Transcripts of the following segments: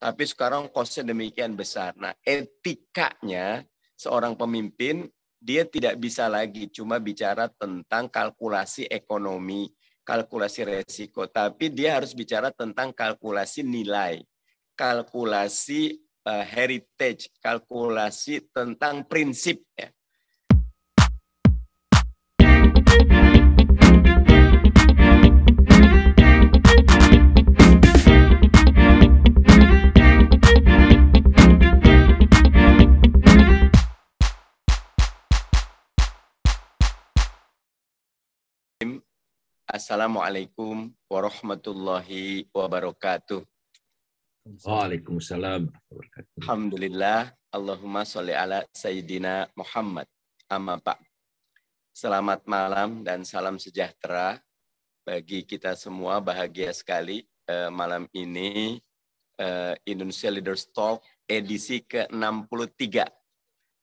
Tapi sekarang kosnya demikian besar. Nah, etikanya seorang pemimpin dia tidak bisa lagi cuma bicara tentang kalkulasi ekonomi, kalkulasi resiko, tapi dia harus bicara tentang kalkulasi nilai, kalkulasi uh, heritage, kalkulasi tentang prinsip ya. Assalamualaikum warahmatullahi wabarakatuh. Waalaikumsalam. Alhamdulillah. Allahumma sholli ala Sayyidina Muhammad. Amma Pak. Selamat malam dan salam sejahtera bagi kita semua. Bahagia sekali eh, malam ini eh, Indonesia Leaders Talk edisi ke-63.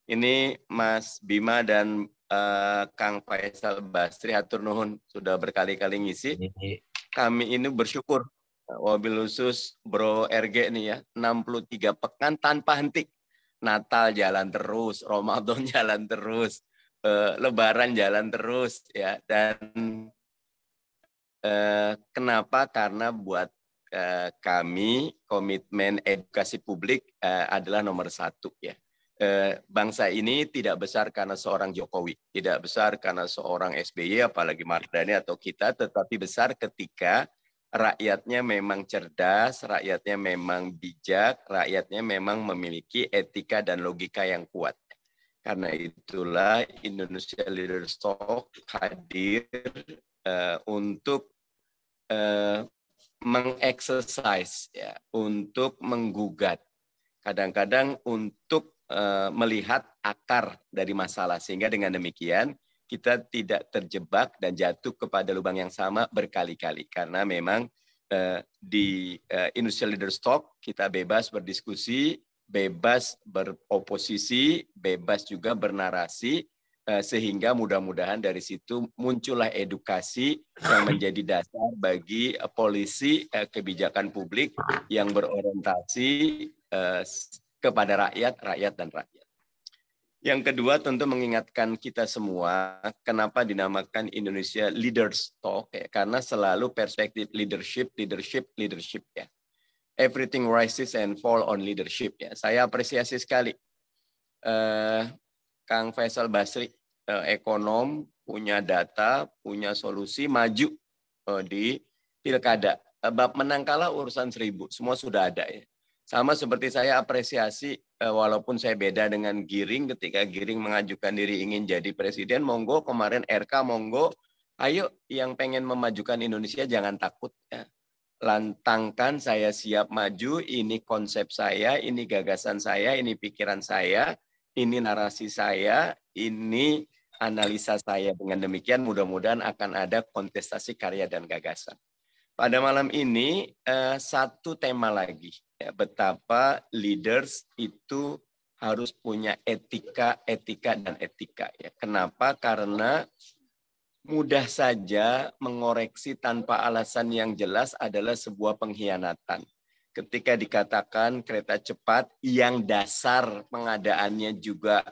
Ini Mas Bima dan Eh, Kang Faisal Basri hatur nuhun sudah berkali-kali ngisi. Kami ini bersyukur eh, wabil khusus Bro RG nih ya 63 pekan tanpa henti. Natal jalan terus, Ramadan jalan terus, eh, Lebaran jalan terus ya dan kenapa? Karena buat kami komitmen edukasi publik adalah nomor satu ya Eh, bangsa ini tidak besar karena seorang Jokowi, tidak besar karena seorang SBY, apalagi Mardani atau kita, tetapi besar ketika rakyatnya memang cerdas, rakyatnya memang bijak, rakyatnya memang memiliki etika dan logika yang kuat. Karena itulah Indonesia Leaders Talk hadir uh, untuk uh, eh, mengexercise, ya, untuk menggugat, kadang-kadang untuk Eh, melihat akar dari masalah sehingga dengan demikian kita tidak terjebak dan jatuh kepada lubang yang sama berkali-kali karena memang eh, di uh, Industrial stock Talk kita bebas berdiskusi, bebas beroposisi, bebas juga bernarasi sehingga mudah-mudahan dari situ muncullah edukasi yang menjadi dasar bagi polisi kebijakan publik yang berorientasi kepada rakyat, rakyat, dan rakyat. Yang kedua tentu mengingatkan kita semua kenapa dinamakan Indonesia Leaders Talk ya, karena selalu perspektif leadership, leadership, leadership ya. Everything rises and fall on leadership ya. Saya apresiasi sekali Uh, Kang Faisal Basri uh, ekonom punya data, punya solusi maju uh, di pilkada. Bab menang kalah urusan seribu, semua sudah ada ya sama seperti saya apresiasi eh, walaupun saya beda dengan Giring ketika Giring mengajukan diri ingin jadi presiden monggo kemarin RK monggo ayo yang pengen memajukan Indonesia jangan takut ya lantangkan saya siap maju ini konsep saya ini gagasan saya ini pikiran saya ini narasi saya ini analisa saya dengan demikian mudah-mudahan akan ada kontestasi karya dan gagasan pada malam ini eh, satu tema lagi ya, betapa leaders itu harus punya etika, etika dan etika ya. Kenapa? Karena mudah saja mengoreksi tanpa alasan yang jelas adalah sebuah pengkhianatan. Ketika dikatakan kereta cepat yang dasar pengadaannya juga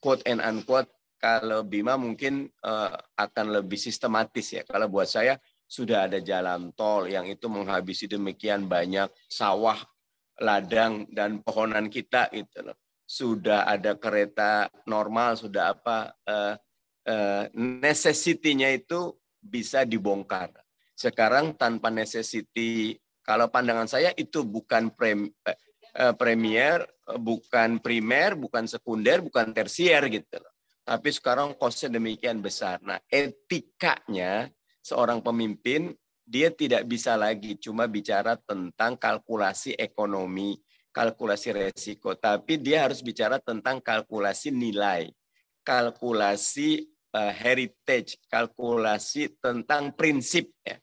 quote and unquote kalau Bima mungkin uh, akan lebih sistematis ya. Kalau buat saya sudah ada jalan tol yang itu menghabisi demikian banyak sawah ladang dan pohonan kita gitu loh. Sudah ada kereta normal, sudah apa uh, uh, necessity-nya itu bisa dibongkar. Sekarang tanpa necessity, kalau pandangan saya itu bukan prem, uh, premier, bukan primer, bukan sekunder, bukan tersier gitu loh. Tapi sekarang kosnya demikian besar. Nah, etikanya seorang pemimpin dia tidak bisa lagi cuma bicara tentang kalkulasi ekonomi, kalkulasi resiko, tapi dia harus bicara tentang kalkulasi nilai, kalkulasi eh, heritage, kalkulasi tentang prinsip ya.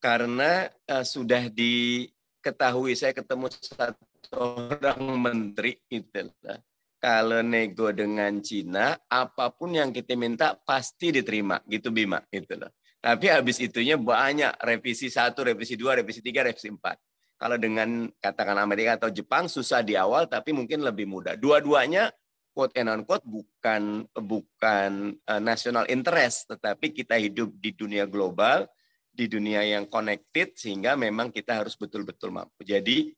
Karena uh, sudah diketahui saya ketemu satu orang menteri itu lah. Kalau nego dengan Cina, apapun yang kita minta pasti diterima, gitu Bima, gitu tapi habis itunya banyak revisi satu, revisi dua, revisi tiga, revisi empat. Kalau dengan katakan Amerika atau Jepang susah di awal, tapi mungkin lebih mudah. Dua-duanya quote and unquote bukan bukan uh, national interest, tetapi kita hidup di dunia global, di dunia yang connected, sehingga memang kita harus betul-betul mampu. Jadi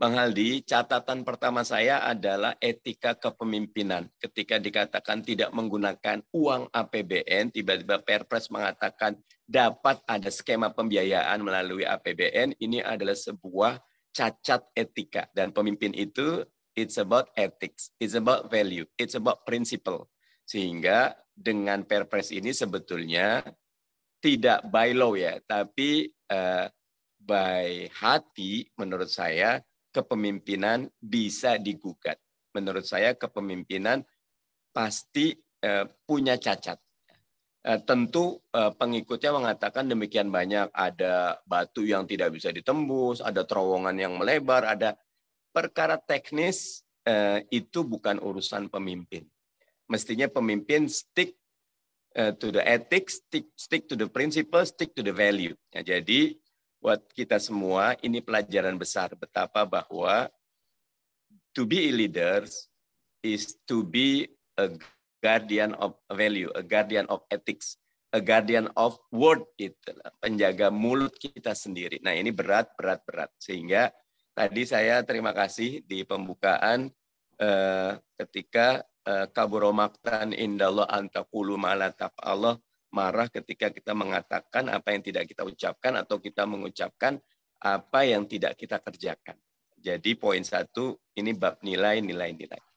Bang Haldi, catatan pertama saya adalah etika kepemimpinan. Ketika dikatakan tidak menggunakan uang APBN, tiba-tiba Perpres mengatakan dapat ada skema pembiayaan melalui APBN, ini adalah sebuah cacat etika. Dan pemimpin itu, it's about ethics, it's about value, it's about principle. Sehingga dengan Perpres ini sebetulnya tidak by law ya, tapi uh, by hati menurut saya kepemimpinan bisa digugat. Menurut saya kepemimpinan pasti eh, punya cacat. Eh, tentu eh, pengikutnya mengatakan demikian banyak ada batu yang tidak bisa ditembus, ada terowongan yang melebar, ada perkara teknis eh, itu bukan urusan pemimpin. Mestinya pemimpin stick eh, to the ethics, stick, stick to the principles, stick to the value. Ya, jadi buat kita semua ini pelajaran besar betapa bahwa to be a leader is to be a guardian of value, a guardian of ethics, a guardian of word itu penjaga mulut kita sendiri. Nah ini berat berat berat sehingga tadi saya terima kasih di pembukaan eh, ketika eh, kaburomaktan indallah antakulu Allah marah ketika kita mengatakan apa yang tidak kita ucapkan atau kita mengucapkan apa yang tidak kita kerjakan. Jadi poin satu ini bab nilai, nilai, nilai.